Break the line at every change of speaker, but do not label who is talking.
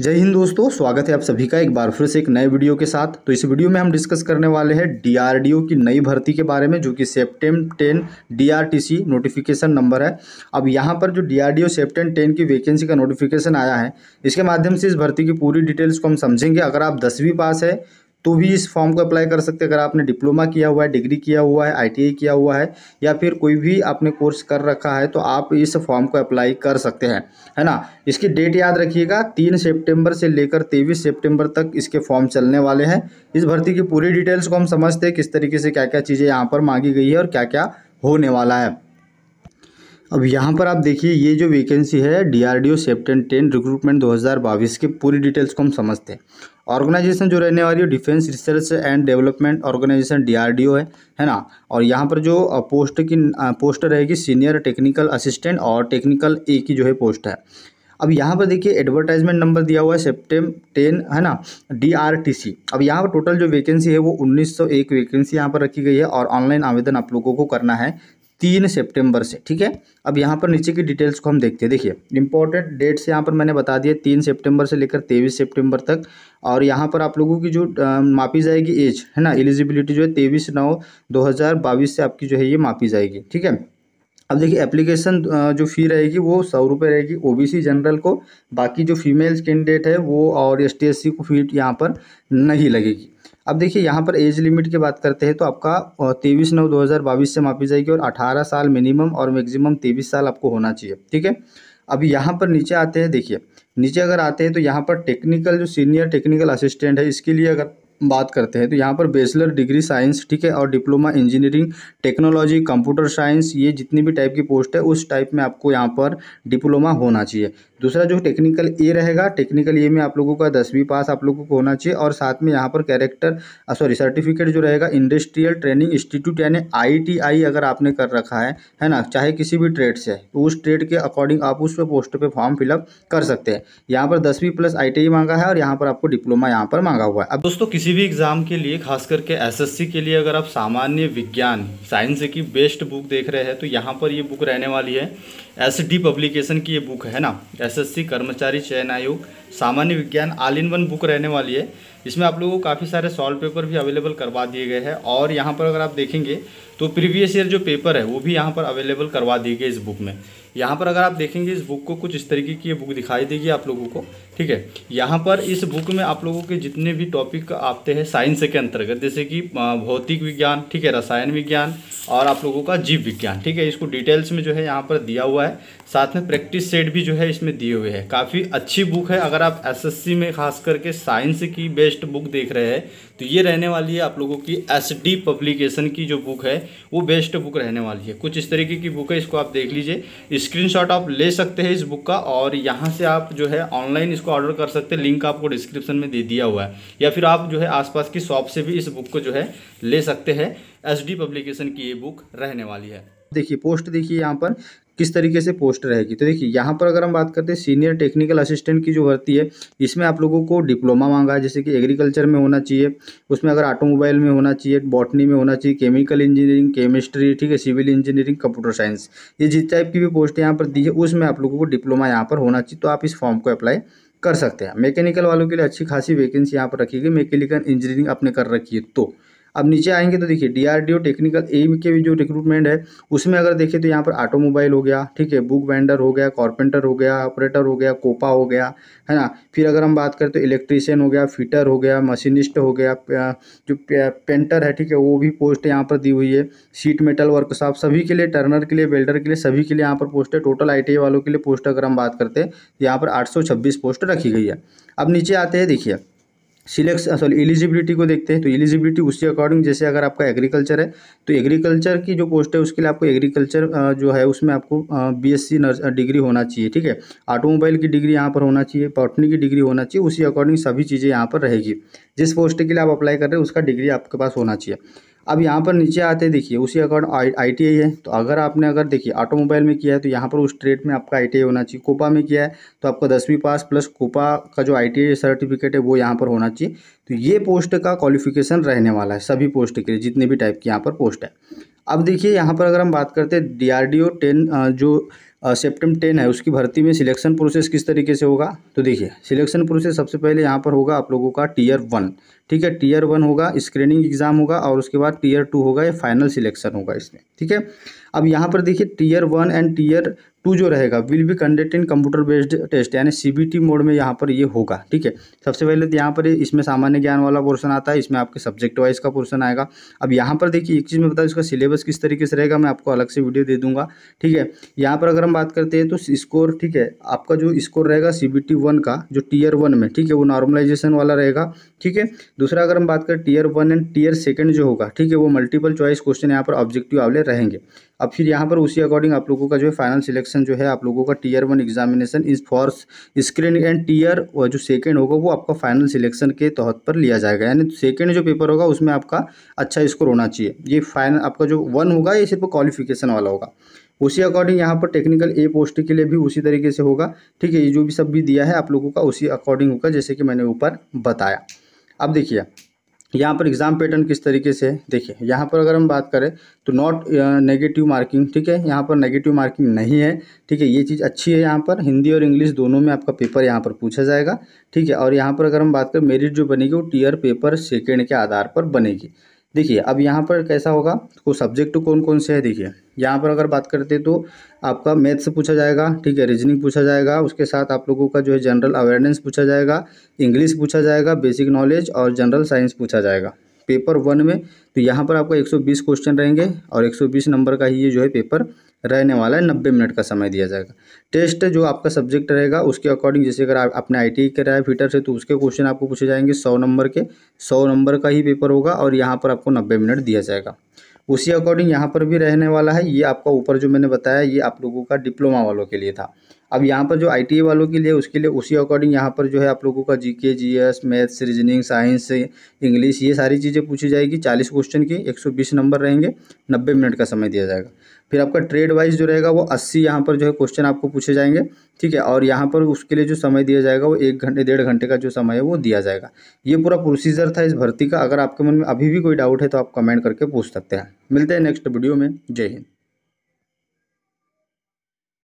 जय हिंद दोस्तों स्वागत है आप सभी का एक बार फिर से एक नए वीडियो के साथ तो इस वीडियो में हम डिस्कस करने वाले हैं डीआरडीओ की नई भर्ती के बारे में जो कि CEPTAM ten DRTC notification number है अब यहाँ पर जो डीआरडीओ सेप्टेम टेन की वैकेंसी का नोटिफिकेशन आया है इसके माध्यम से इस भर्ती की पूरी डिटेल्स को हम समझेंगे अगर आप दसवीं पास है तो भी इस फॉर्म को अप्लाई कर सकते हैं अगर आपने डिप्लोमा किया हुआ है डिग्री किया हुआ है आईटीआई किया हुआ है या फिर कोई भी आपने कोर्स कर रखा है तो आप इस फॉर्म को अप्लाई कर सकते हैं है ना इसकी डेट याद रखिएगा तीन सितंबर से लेकर तेईस सितंबर तक इसके फॉर्म चलने वाले हैं इस भर्ती की पूरी डिटेल्स को हम समझते हैं किस तरीके से क्या क्या चीज़ें यहाँ पर मांगी गई है और क्या क्या होने वाला है अब यहाँ पर आप देखिए ये जो वैकेंसी है डीआरडीओ सेप्टेन टेन रिक्रूटमेंट दो हज़ार बाईस की पूरी डिटेल्स को हम समझते हैं ऑर्गेनाइजेशन जो रहने वाली है defence research and development organisation DRDO है है ना और यहाँ पर जो पोस्ट की पोस्ट रहेगी सीनियर टेक्निकल असिस्टेंट और टेक्निकल ए की जो है पोस्ट है अब यहाँ पर देखिए एडवर्टाइजमेंट नंबर दिया हुआ है सेप्टेम टेन है ना डी आर टी सी अब यहाँ पर टोटल जो वैकेंसी है वो 1901 वैकेंसी यहाँ पर रखी गई है और ऑनलाइन आवेदन आप लोगों को करना है तीन सितंबर से ठीक है अब यहाँ पर नीचे की डिटेल्स को हम देखते हैं देखिए इंपॉर्टेंट डेट्स यहाँ पर मैंने बता दिया तीन सितंबर से लेकर तेईस सितंबर तक और यहाँ पर आप लोगों की जो आ, मापी जाएगी एज है ना एलिजिबिलिटी जो है तेईस नौ दो से आपकी जो है ये मापी जाएगी ठीक है अब देखिए एप्लीकेशन जो फ़ी रहेगी वो सौ रुपये रहेगी ओबीसी जनरल को बाकी जो फीमेल कैंडिडेट है वो और एस टी को फी यहाँ पर नहीं लगेगी अब देखिए यहाँ पर एज लिमिट की बात करते हैं तो आपका तेईस नौ दो हज़ार बाईस से मापी जाएगी और अठारह साल मिनिमम और मैक्सिमम तेईस साल आपको होना चाहिए ठीक है अब यहाँ पर नीचे आते हैं देखिए नीचे अगर आते हैं तो यहाँ पर टेक्निकल जो सीनियर टेक्निकल असिस्टेंट है इसके लिए अगर बात करते हैं तो यहाँ पर बेचलर डिग्री साइंस ठीक है और diploma engineering technology computer science ये जितनी भी टाइप की पोस्ट है उस टाइप में आपको यहाँ पर डिप्लोमा होना चाहिए दूसरा जो टेक्निकल ए रहेगा टेक्निकल ए में आप लोगों का दसवीं पास आप लोगों को होना चाहिए और साथ में यहाँ पर कैरेक्टर सॉरी सर्टिफिकेट जो रहेगा इंडस्ट्रियल ट्रेनिंग इंस्टीट्यूट यानी आईटीआई अगर आपने कर रखा है है ना चाहे किसी भी ट्रेड से तो उस ट्रेड के अकॉर्डिंग आप उस पर पोस्ट पर फॉर्म फिलअप कर सकते हैं यहाँ पर दसवीं प्लस आई मांगा है और यहाँ पर आपको डिप्लोमा यहाँ पर मांगा हुआ है अब दोस्तों किसी भी एग्जाम के लिए खास करके एस के लिए अगर आप सामान्य विज्ञान साइंस की बेस्ट बुक देख रहे हैं तो यहाँ पर ये बुक रहने वाली है एस पब्लिकेशन की ये बुक है ना एसएससी कर्मचारी चयन आयोग सामान्य विज्ञान आल इन वन बुक रहने वाली है इसमें आप लोगों को काफ़ी सारे सॉल्व पेपर भी अवेलेबल करवा दिए गए हैं और यहाँ पर अगर आप देखेंगे तो प्रीवियस ईयर जो पेपर है वो भी यहाँ पर अवेलेबल करवा दिए गए इस बुक में यहाँ पर अगर आप देखेंगे इस बुक को कुछ इस तरीके की ये बुक दिखाई देगी आप लोगों को ठीक है यहाँ पर इस बुक में आप लोगों के जितने भी टॉपिक आते हैं साइंस के अंतर्गत जैसे कि भौतिक विज्ञान ठीक है रसायन विज्ञान और आप लोगों का जीव विज्ञान ठीक है इसको डिटेल्स में जो है यहाँ पर दिया हुआ है साथ में प्रैक्टिस सेट भी जो है इसमें दिए हुए हैं काफ़ी अच्छी बुक है अगर अगर आप एसएससी में खास करके साइंस की बेस्ट बुक देख रहे हैं तो ये रहने वाली है आप लोगों की एसडी पब्लिकेशन की जो बुक है वो बेस्ट बुक रहने वाली है कुछ इस तरीके की बुक है इसको आप देख लीजिए स्क्रीनशॉट आप ले सकते हैं इस बुक का और यहाँ से आप जो है ऑनलाइन इसको ऑर्डर कर सकते हैं लिंक आपको डिस्क्रिप्शन में दे दिया हुआ है या फिर आप जो है आसपास की शॉप से भी इस बुक को जो है ले सकते हैं एसडी पब्लिकेशन की ये बुक रहने वाली है देखिए पोस्ट देखिए यहाँ पर किस तरीके से पोस्ट रहेगी तो देखिए यहाँ पर अगर हम बात करते हैं सीनियर टेक्निकल असिस्टेंट की जो भर्ती है इसमें आप लोगों को डिप्लोमा मांगा है जैसे कि एग्रीकल्चर में होना चाहिए उसमें अगर ऑटोमोबाइल में होना चाहिए बॉटनी में होना चाहिए केमिकल इंजीनियरिंग केमिस्ट्री ठीक है सिविल इंजीनियरिंग कंप्यूटर साइंस ये जिस टाइप की भी पोस्ट यहाँ पर दी है उसमें आप लोगों को डिप्लोमा यहाँ पर होना चाहिए तो आप इस फॉर्म को अप्लाई कर सकते हैं मैकेनिकल वालों के लिए अच्छी खासी वैकेंसी यहाँ पर रखी गई मैकेनिकल इंजीनियरिंग आपने कर रखी है तो अब नीचे आएंगे तो देखिए डीआरडीओ टेक्निकल एम के भी जो रिक्रूटमेंट है उसमें अगर देखें तो यहाँ पर ऑटोमोबाइल हो गया ठीक है बुक वेंडर हो गया कॉर्पेंटर हो गया ऑपरेटर हो गया कोपा हो गया है ना फिर अगर हम बात करें तो इलेक्ट्रीशियन हो गया फिटर हो गया मशीनिस्ट हो गया जो पेंटर है ठीक है वो भी पोस्ट यहाँ पर दी हुई है सीट मेटल वर्कशॉप सभी के लिए टर्नर के लिए वेल्डर के लिए सभी के लिए यहाँ पर पोस्ट है टोटल आई वालों के लिए पोस्ट अगर हम बात करते हैं यहाँ पर आठ पोस्ट रखी गई है अब नीचे आते हैं देखिए सिलेक्शन सॉरी एलिजिबिलिटी को देखते हैं तो एलिजिबिलिटी उसके अकॉर्डिंग जैसे अगर आपका एग्रीकल्चर है तो एग्रीकल्चर की जो पोस्ट है उसके लिए आपको एग्रीकल्चर जो है उसमें आपको बीएससी डिग्री होना चाहिए ठीक है ऑटोमोबाइल की डिग्री यहाँ पर होना चाहिए पॉटनी की डिग्री होना चाहिए उसी अकॉर्डिंग सभी चीज़ें यहाँ पर रहेगी जिस पोस्ट के लिए आप अप्लाई कर रहे हैं उसका डिग्री आपके पास होना चाहिए अब यहाँ पर नीचे आते देखिए उसी अकॉर्ड आई टी आई है तो अगर आपने अगर देखिए ऑटोमोबाइल में किया है तो यहाँ पर उस ट्रेड में आपका आई टी आई होना चाहिए कोपा में किया है तो आपका दसवीं पास प्लस कोपा का जो आई टी आई सर्टिफिकेट है वो यहाँ पर होना चाहिए तो ये पोस्ट का क्वालिफिकेशन रहने वाला है सभी पोस्ट के लिए जितने भी टाइप की यहाँ पर पोस्ट है अब देखिए यहाँ पर अगर हम बात करते हैं D R D O ten जो सेप्टम टेन है उसकी भर्ती में सिलेक्शन प्रोसेस किस तरीके से होगा तो देखिए सिलेक्शन प्रोसेस सबसे पहले यहाँ पर होगा आप लोगों का टीयर वन ठीक है टीयर वन होगा स्क्रीनिंग एग्जाम होगा और उसके बाद टीयर टू होगा या फाइनल सिलेक्शन होगा इसमें ठीक है अब यहाँ पर देखिए tier one and tier two जो रहेगा will be conduct in computer based test यानी सीबीटी मोड में यहाँ पर ये होगा ठीक है सबसे पहले तो यहाँ पर इसमें सामान्य ज्ञान वाला पोर्सन आता है इसमें आपके सब्जेक्ट वाइज का पोर्सन आएगा अब यहाँ पर देखिए एक चीज़ में बताऊँ इसका सिलेबस किस तरीके से रहेगा मैं आपको अलग से वीडियो दे दूंगा ठीक है यहाँ पर अगर हम बात करते हैं तो स्कोर ठीक है आपका जो स्कोर रहेगा सी बी का जो टीयर वन में ठीक है वो नॉर्मलाइजेशन वाला रहेगा ठीक है दूसरा अगर हम बात करें tier one and tier second जो होगा ठीक है वो मल्टीपल चॉइस क्वेश्चन यहाँ पर ऑब्जेक्टिव वाले रहेंगे अब फिर यहाँ पर उसी अकॉर्डिंग आप लोगों का जो है फाइनल सिलेक्शन जो है आप लोगों का tier one examination is for screen and tier और जो सेकेंड होगा वो आपका फाइनल सिलेक्शन के तहत पर लिया जाएगा यानी सेकेंड जो पेपर होगा उसमें आपका अच्छा स्कोर होना चाहिए ये फाइनल आपका जो वन होगा ये सिर्फ क्वालिफिकेशन वाला होगा उसी अकॉर्डिंग यहाँ पर टेक्निकल ए पोस्ट के लिए भी उसी तरीके से होगा ठीक है ये जो भी सब भी दिया है आप लोगों का उसी अकॉर्डिंग होगा जैसे कि मैंने ऊपर बताया अब देखिए यहाँ पर एग्ज़ाम पैटर्न किस तरीके से देखिए यहाँ पर अगर हम बात करें तो नॉट नेगेटिव मार्किंग ठीक है यहाँ पर नेगेटिव मार्किंग नहीं है ठीक है ये चीज़ अच्छी है यहाँ पर हिंदी और इंग्लिश दोनों में आपका पेपर यहाँ पर पूछा जाएगा ठीक है और यहाँ पर अगर हम बात करें मेरिट जो बनेगी वो टीयर पेपर सेकेंड के आधार पर बनेगी देखिए अब यहाँ पर कैसा होगा तो सब्जेक्ट कौन कौन से है देखिए यहाँ पर अगर बात करते तो आपका मैथ्स पूछा जाएगा ठीक है रीजनिंग पूछा जाएगा उसके साथ आप लोगों का जो है जनरल अवेयरनेस पूछा जाएगा इंग्लिश पूछा जाएगा बेसिक नॉलेज और जनरल साइंस पूछा जाएगा पेपर वन में तो यहाँ पर आपका एक क्वेश्चन रहेंगे और एक नंबर का ही ये जो है पेपर रहने वाला है नब्बे मिनट का समय दिया जाएगा टेस्ट जो आपका सब्जेक्ट रहेगा उसके अकॉर्डिंग जैसे अगर आप अपने आई e कराया है फीटर से तो उसके क्वेश्चन आपको पूछे जाएंगे सौ नंबर के सौ नंबर का ही पेपर होगा और यहाँ पर आपको नब्बे मिनट दिया जाएगा उसी अकॉर्डिंग यहाँ पर भी रहने वाला है ये आपका ऊपर जो मैंने बताया ये आप लोगों का डिप्लोमा वालों के लिए था अब यहाँ पर जो आई e वालों के लिए उसके लिए उसी अकॉर्डिंग यहाँ पर जो है आप लोगों का G K G S maths reasoning science English ये सारी चीज़ें पूछी जाएगी चालीस क्वेश्चन की एक सौ बीस नंबर रहेंगे नब्बे मिनट का समय दिया जाएगा फिर आपका ट्रेड वाइज जो रहेगा वो अस्सी यहाँ पर जो है क्वेश्चन आपको पूछे जाएंगे ठीक है और यहाँ पर उसके लिए जो समय दिया जाएगा वो एक घंटे डेढ़ घंटे का जो समय है वो दिया जाएगा ये पूरा प्रोसीजर था इस भर्ती का अगर आपके मन में अभी भी कोई डाउट है तो आप कमेंट करके पूछ सकते हैं मिलते हैं नेक्स्ट वीडियो में जय हिंद